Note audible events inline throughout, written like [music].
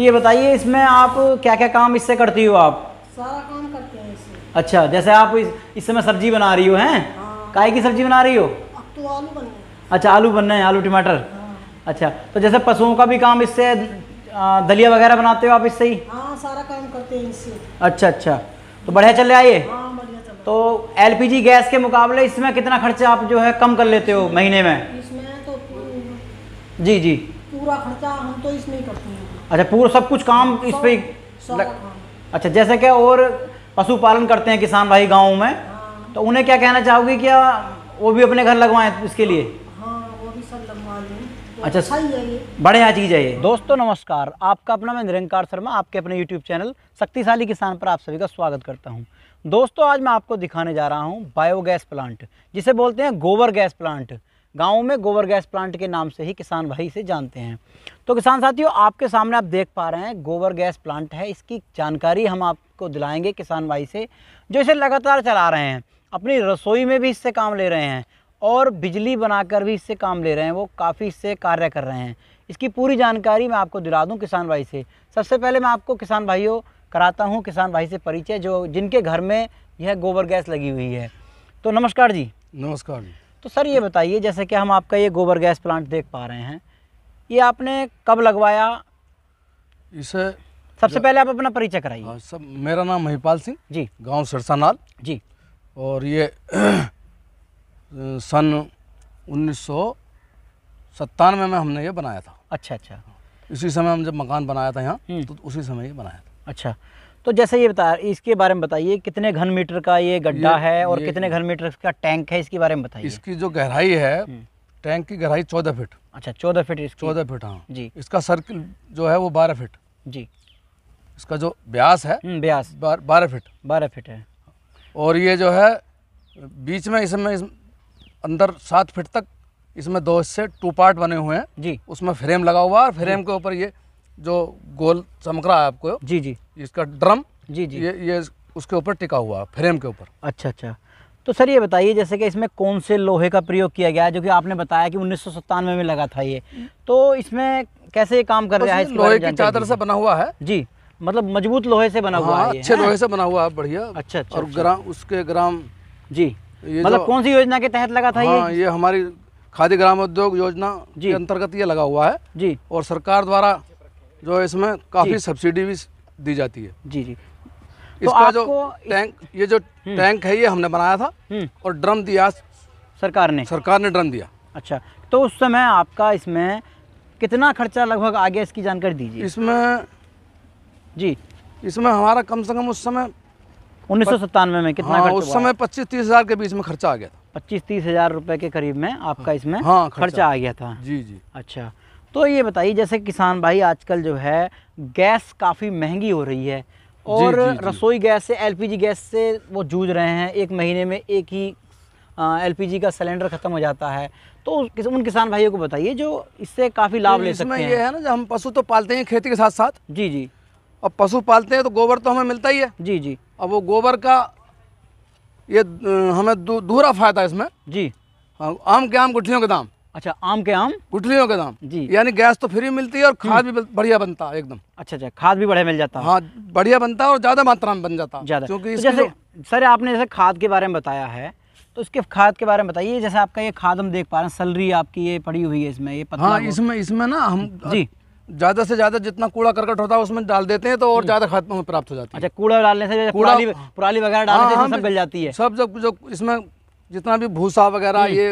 तो ये बताइए इसमें आप क्या क्या काम इससे करती हो आप सारा काम करते हैं इससे अच्छा जैसे आप इस, इस समय सब्जी बना रही हो हैं हाँ। काय की सब्जी बना रही हो अब तो आलू बन रहे अच्छा आलू बनना है हैं आलू टमाटर हाँ। अच्छा तो जैसे पशुओं का भी काम इससे दलिया वगैरह बनाते हो आप इससे ही हाँ सारा काम करते हैं इससे अच्छा अच्छा तो बढ़िया चल रहा है ये पी हाँ, तो गैस के मुकाबले इसमें कितना खर्चा आप जो है कम कर लेते हो महीने में इसमें तो जी जी पूरा खर्चा हम तो इसमें ही करते हैं अच्छा पूरा सब कुछ काम इस पे हाँ। अच्छा जैसे क्या और पशुपालन करते हैं किसान भाई गाँव में हाँ। तो उन्हें क्या कहना चाहोगी क्या वो भी अपने घर लगवाएं इसके लिए हाँ, तो अच्छा, अच्छा बढ़िया चीज़ है ये दोस्तों नमस्कार आपका अपना मैं निरंकार शर्मा आपके अपने यूट्यूब चैनल शक्तिशाली किसान पर आप सभी का स्वागत करता हूँ दोस्तों आज मैं आपको दिखाने जा रहा हूँ बायोगैस प्लांट जिसे बोलते हैं गोबर गैस प्लांट गाँव में गोबर गैस प्लांट के नाम से ही किसान भाई से जानते हैं तो किसान साथियों आपके सामने आप देख पा रहे हैं गोबर गैस प्लांट है इसकी जानकारी हम आपको दिलाएंगे किसान भाई से जो इसे लगातार चला रहे हैं अपनी रसोई में भी इससे काम ले रहे हैं और बिजली बनाकर भी इससे काम ले रहे हैं वो काफ़ी इससे कार्य कर रहे हैं इसकी पूरी जानकारी मैं आपको दिला दूँ किसान भाई से सबसे पहले मैं आपको किसान भाइयों कराता हूँ किसान भाई से परिचय जो जिनके घर में यह गोबर गैस लगी हुई है तो नमस्कार जी नमस्कार जी तो सर ये बताइए जैसे कि हम आपका ये गोबर गैस प्लांट देख पा रहे हैं ये आपने कब लगवाया इसे सबसे पहले आप अपना परिचय कराइए हाँ, सब मेरा नाम महिपाल सिंह जी गांव सरसानाल जी और ये [clears throat] सन उन्नीस सत्तानवे में हमने ये बनाया था अच्छा अच्छा इसी समय हम जब मकान बनाया था यहाँ हम्म। तो उसी समय ये बनाया था अच्छा तो जैसे ये बता इसके बारे में बताइए कितने घन मीटर का ये गड्ढा है और कितने घन मीटर का टैंक है इसके बारे में बताइए इसकी जो गहराई है हम्म। टैंक की गहराई चौदह फीट अच्छा चौदह फीट चौदह फीट हाँ जी इसका सर्किल जो है वो बारह फीट जी इसका जो ब्यास है हम्म, ब्यास बारह फीट बारह फीट है और ये जो है बीच में इसमें इस, अंदर सात फीट तक इसमें दो से टू पार्ट बने हुए हैं जी उसमें फ्रेम लगा हुआ है और फ्रेम के ऊपर ये जो गोल चमक रहा है आपको जी जी इसका ड्रम जी जी ये ये उसके ऊपर टिका हुआ फ्रेम के ऊपर अच्छा अच्छा तो सर ये बताइए जैसे कि इसमें कौन से लोहे का प्रयोग किया गया है जो कि आपने बताया कि उन्नीस में, में लगा था ये तो इसमें कैसे ये काम कर रहा है लोहे की चादर से बना हुआ है जी मतलब मजबूत लोहे से बना हुआ हाँ, है अच्छे लोहे से बना हुआ है बढ़िया अच्छा अच्छा और अच्छा। ग्राम उसके ग्राम जी मतलब कौन सी योजना के तहत लगा था ये हाँ, ये हमारी खादी ग्राम उद्योग योजना के अंतर्गत ये लगा हुआ है जी और सरकार द्वारा जो इसमें काफी सब्सिडी भी दी जाती है जी जी तो इसका तो जो टैंक ये जो हम्म। टैंक है ये हमने बनाया था हम्म। और ड्रम दिया सरकार ने सरकार ने ड्रम दिया अच्छा तो उस समय आपका इसमें कितना खर्चा लगभग आ गया इसकी जानकारी दीजिए इसमें जी इसमें हमारा कम से कम उस समय उन्नीस सौ सत्तानवे में कितना हाँ, उस समय पच्चीस तीस हजार के बीच में खर्चा आ गया था पच्चीस तीस हजार रुपए के करीब में आपका हाँ, इसमें हाँ, खर्चा, खर्चा आ गया था जी जी अच्छा तो ये बताइए जैसे किसान भाई आजकल जो है गैस काफ़ी महंगी हो रही है और जी, जी, रसोई गैस से एलपीजी गैस से वो जूझ रहे हैं एक महीने में एक ही एलपीजी का सिलेंडर ख़त्म हो जाता है तो उन किसान भाइयों को बताइए जो इससे काफ़ी लाभ ले सकते हैं ये है ना जब हम पशु तो पालते हैं खेती के साथ साथ जी जी अब पशु पालते हैं तो गोबर तो हमें मिलता ही है जी जी अब वो गोबर का ये हमें दूहरा फायदा इसमें जी आम के आम गुठियों के दाम अच्छा आम के आम गुटलियों के दाम जी यानी गैस तो फ्री मिलती है और हम्म। खाद भी बढ़िया बनता है एकदम अच्छा अच्छा खाद भी बढ़िया मिल जाता है हाँ बढ़िया बनता है और ज्यादा मात्रा में बन जाता है क्योंकि तो जैसे सर आपने जैसे खाद के बारे में बताया है तो इसके खाद के बारे में बताइए जैसे आपका ये खाद हम देख पा रहे हैं सलरी आपकी ये पड़ी हुई है इसमें ये हाँ इसमें इसमें ना हम जी ज्यादा से ज्यादा जितना कूड़ा करकट होता है उसमें डाल देते हैं तो और ज्यादा खाद प्राप्त हो जाती है अच्छा कूड़ा डालने से कूड़ा पुराली वगैरह डालने से हाँ, हाँ, सब मिल जाती है सब जब जो इसमें जितना भी भूसा वगैरह ये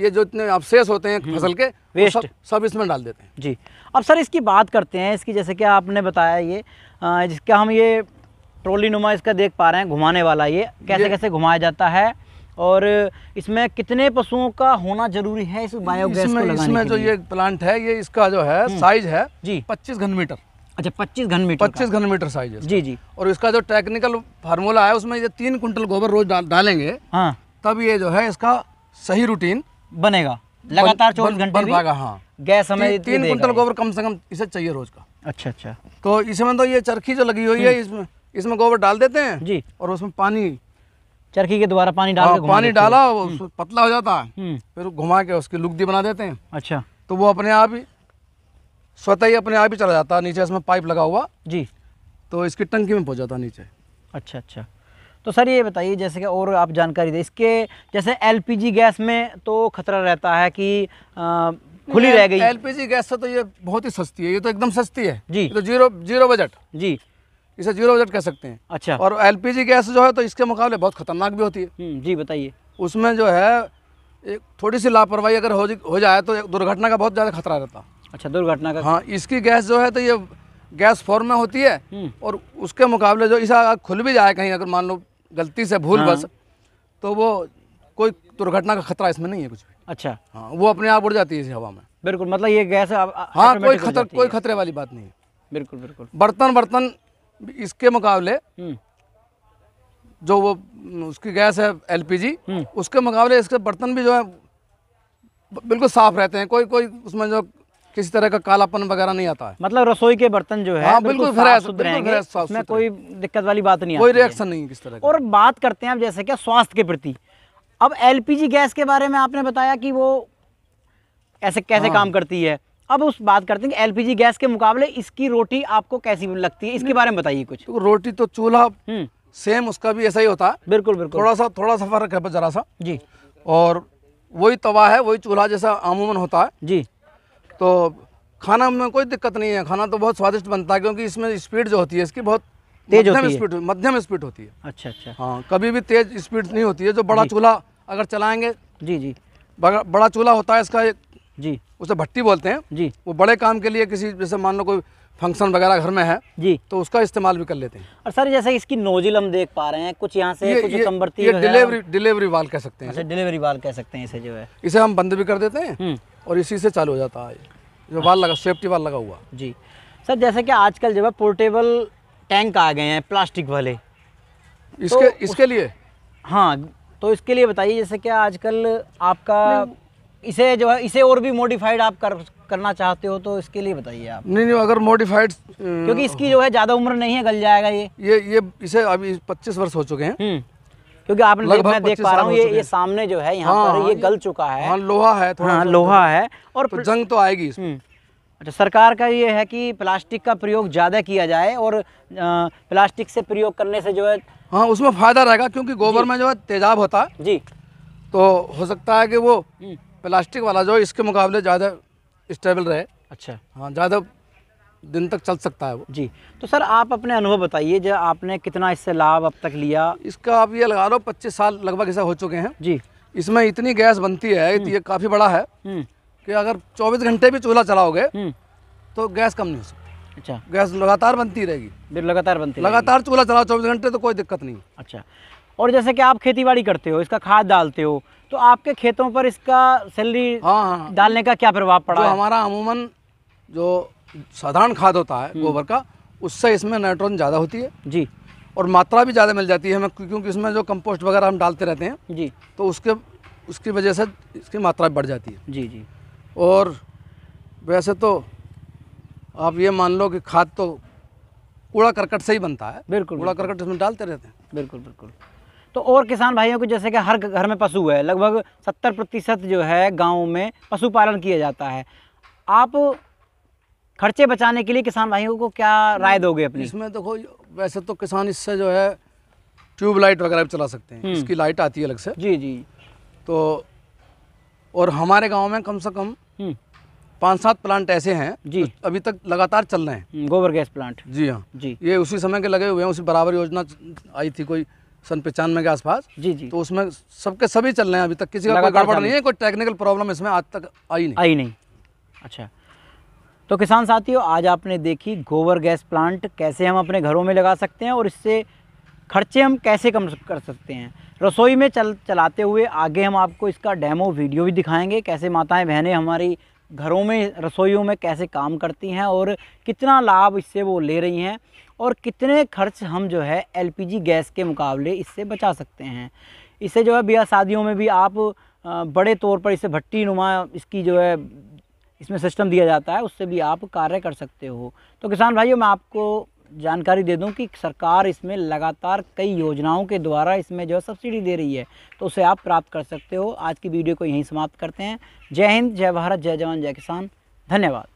ये जो इतने अवशेष होते हैं हम्म। फसल के वेस्ट सब, सब इसमें डाल देते हैं जी अब सर इसकी बात करते हैं इसकी जैसे कि आपने बताया ये जिसका हम ये ट्रोली नुमा इसका देख पा रहे हैं घुमाने वाला ये कैसे ये, कैसे घुमाया जाता है और इसमें कितने पशुओं का होना जरूरी है इस बायोगैस इसमें, को लगाने इसमें जो ये प्लांट है ये इसका जो है साइज हम्म। है जी पच्चीस घन मीटर अच्छा पच्चीस घन मीटर पच्चीस घन मीटर साइज है जी जी और इसका जो टेक्निकल फार्मूला है उसमें ये तीन कुंटल गोबर रोज डालेंगे हाँ तब ये जो है इसका सही रूटीन बनेगा लगातार चौबीस घंटे हाँ। गैस हमें तीन क्विंटल गोबर कम से कम इसे चाहिए रोज का अच्छा अच्छा तो इसमें तो ये चरखी जो लगी हुई है हम्म। इसमें इसमें गोबर डाल देते हैं जी और उसमें पानी चरखी के द्वारा पानी डाल हाँ, पानी डाला हम्म। पतला हो जाता है हम्म। फिर घुमा के उसकी लुगदी बना देते हैं अच्छा तो वो अपने आप ही स्वतः ही अपने आप ही चला जाता है नीचे इसमें पाइप लगा हुआ जी तो इसकी टंकी में पहुंच जाता नीचे अच्छा अच्छा तो सर ये बताइए जैसे कि और आप जानकारी दें इसके जैसे एलपीजी गैस में तो खतरा रहता है कि खुली रह गई एलपीजी गैस से तो ये बहुत ही सस्ती है ये तो एकदम सस्ती है जी तो जीरो जीरो बजट जी इसे जीरो बजट कह सकते हैं अच्छा और एलपीजी गैस जो है तो इसके मुकाबले बहुत खतरनाक भी होती है हम्म, जी बताइए उसमें जो है एक थोड़ी सी लापरवाही अगर हो, हो जाए तो दुर्घटना का बहुत ज़्यादा खतरा रहता अच्छा दुर्घटना का हाँ इसकी गैस जो है तो ये गैस फॉर्म में होती है हम्म। और उसके मुकाबले जो इसे खुल भी जाए कहीं अगर मान लो गलती से भूल हाँ। बस तो वो कोई दुर्घटना का खतरा इसमें नहीं है कुछ भी अच्छा हाँ वो अपने आप उड़ जाती है इस हवा में बिल्कुल मतलब ये गैस हाँ कोई खतर कोई खतरे वाली बात नहीं है बिल्कुल बिल्कुल बर्तन बर्तन इसके मुकाबले हम्म। जो वो उसकी गैस है एल हम्म। उसके मुकाबले इसके बर्तन भी जो है बिल्कुल साफ रहते हैं कोई कोई उसमें जो किसी तरह का कालापन वगैरह नहीं आता है मतलब रसोई के बर्तन जो है हाँ, बिल्कुल कोई दिक्कत वाली बात नहीं कोई रिएक्शन नहीं किस तरह और बात करते हैं आप जैसे क्या स्वास्थ्य के प्रति अब एल गैस के बारे में आपने बताया कि वो ऐसे कैसे हाँ। काम करती है अब उस बात करते हैं कि एलपीजी गैस के मुकाबले इसकी रोटी आपको कैसी लगती है इसके बारे में बताइए कुछ तो रोटी तो चूल्हा सेम हम्म। उसका भी ऐसा ही होता है बिल्कुल बिल्कुल थोड़ा सा थोड़ा सा फर्क है जरा सा जी और वही तवा है वही चूल्हा जैसा अमूमन होता है जी तो खाना में कोई दिक्कत नहीं है खाना तो बहुत स्वादिष्ट बनता है क्योंकि इसमें स्पीड जो होती है इसकी बहुत तेज मध्यम स्पीड मध्यम स्पीड होती है अच्छा अच्छा हाँ कभी भी तेज स्पीड नहीं होती है जो बड़ा चूल्हा अगर चलाएंगे जी जी बड़ा चूल्हा होता है इसका एक जी उसे भट्टी बोलते हैं जी वो बड़े काम के लिए किसी जैसे मान लो कोई फंक्शन वगैरह घर में है जी तो उसका इस्तेमाल भी कर लेते हैं और सर जैसे इसकी नोजिल हम देख पा रहे हैं कुछ यहाँ से ये, कुछ ये, ये डिलीवरी डिलीवरी वाल कह सकते हैं डिलीवरी अच्छा, वाल कह सकते हैं इसे जो है इसे हम बंद भी कर देते हैं हम्म। और इसी से चालू हो जाता है जो वाल लगा सेफ्टी वाल लगा हुआ जी सर जैसे कि आजकल जो है पोर्टेबल टैंक आ गए हैं प्लास्टिक वाले इसके तो इसके लिए हाँ तो इसके लिए बताइए जैसे कि आजकल आपका इसे जो है इसे और भी मॉडिफाइड आप कर करना चाहते हो तो इसके लिए बताइए आप नहीं नहीं अगर मॉडिफाइड क्योंकि इसकी जो है ज़्यादा उम्र नहीं है गल जाएगा ये ये ये इसे अभी 25 वर्ष हो चुके हैं हम्म। क्योंकि आपने देख, मैं देख पा रहा हूँ ये ये सामने जो है यहाँ पर हाँ, ये गल चुका है हाँ, लोहा है हाँ, लोहा है और तो जंग तो आएगी हम्म। अच्छा सरकार का ये है कि प्लास्टिक का प्रयोग ज़्यादा किया जाए और प्लास्टिक से प्रयोग करने से जो है हाँ उसमें फ़ायदा रहेगा क्योंकि गोबर में जो है तेजाब होता है जी तो हो सकता है कि वो हम्म। प्लास्टिक वाला जो इसके मुकाबले ज़्यादा स्टेबल रहे अच्छा हाँ ज़्यादा दिन तक चल सकता है वो जी तो सर आप अपने अनुभव बताइए जब आपने कितना इससे लाभ अब तक लिया इसका आप ये लगा लो पच्चीस साल लगभग ऐसा हो चुके हैं जी इसमें इतनी गैस बनती है हम्म। ये काफ़ी बड़ा है हम्म। कि अगर 24 घंटे भी चूल्हा चलाओगे हम्म। तो गैस कम नहीं हो सकती अच्छा गैस लगातार बनती रहेगी लगातार बनती लगातार चूल्हा चलाओ चौबीस घंटे तो कोई दिक्कत नहीं अच्छा और जैसे कि आप खेती बाड़ी करते हो इसका खाद डालते हो तो आपके खेतों पर इसका सैलरी हाँ, हाँ, हाँ। डालने का क्या प्रभाव पड़ा हमारा अमूमन जो साधारण खाद होता है हम्म। गोबर का उससे इसमें नाइट्रोजन ज़्यादा होती है जी और मात्रा भी ज़्यादा मिल जाती है हमें क्योंकि इसमें जो कंपोस्ट वगैरह हम डालते रहते हैं जी तो उसके उसकी वजह से इसकी मात्रा बढ़ जाती है जी जी और वैसे तो आप ये मान लो कि खाद तो कूड़ा करकट से ही बनता है बिल्कुल कूड़ा करकट इसमें डालते रहते हैं बिल्कुल बिल्कुल तो और किसान भाइयों को जैसे कि हर घर में पशु है लगभग सत्तर प्रतिशत जो है गाँव में पशुपालन किया जाता है आप खर्चे बचाने के लिए किसान भाइयों को क्या राय दोगे अपनी इसमें देखो तो वैसे तो किसान इससे जो है ट्यूबलाइट वगैरह भी चला सकते हैं हम्म। इसकी लाइट आती है अलग से जी जी तो और हमारे गांव में कम से कम हम्म। पाँच सात प्लांट ऐसे हैं जी तो अभी तक लगातार चल रहे हैं हम्म, गोबर गैस प्लांट जी हाँ जी ये उसी समय के लगे हुए हैं उसी बराबर योजना आई थी कोई सन पचानवे के आसपास जी जी तो उसमें सबके सभी चल रहे हैं अभी तक किसी का कोई गड़बड़ नहीं है कोई टेक्निकल प्रॉब्लम इसमें आज तक आई नहीं आई नहीं अच्छा तो किसान साथियों आज आपने देखी गोबर गैस प्लांट कैसे हम अपने घरों में लगा सकते हैं और इससे खर्चे हम कैसे कम कर सकते हैं रसोई में चल चलाते हुए आगे हम आपको इसका डेमो वीडियो भी दिखाएंगे कैसे माताएं बहनें हमारी घरों में रसोइयों में कैसे काम करती हैं और कितना लाभ इससे वो ले रही हैं और कितने खर्च हम जो है एल गैस के मुकाबले इससे बचा सकते हैं इससे जो है ब्याह शादियों में भी आप बड़े तौर पर इसे भट्टी नुमा इसकी जो है इसमें सिस्टम दिया जाता है उससे भी आप कार्य कर सकते हो तो किसान भाइयों मैं आपको जानकारी दे दूं कि सरकार इसमें लगातार कई योजनाओं के द्वारा इसमें जो है सब्सिडी दे रही है तो उसे आप प्राप्त कर सकते हो आज की वीडियो को यहीं समाप्त करते हैं जय हिंद जय भारत जय जवान जय किसान धन्यवाद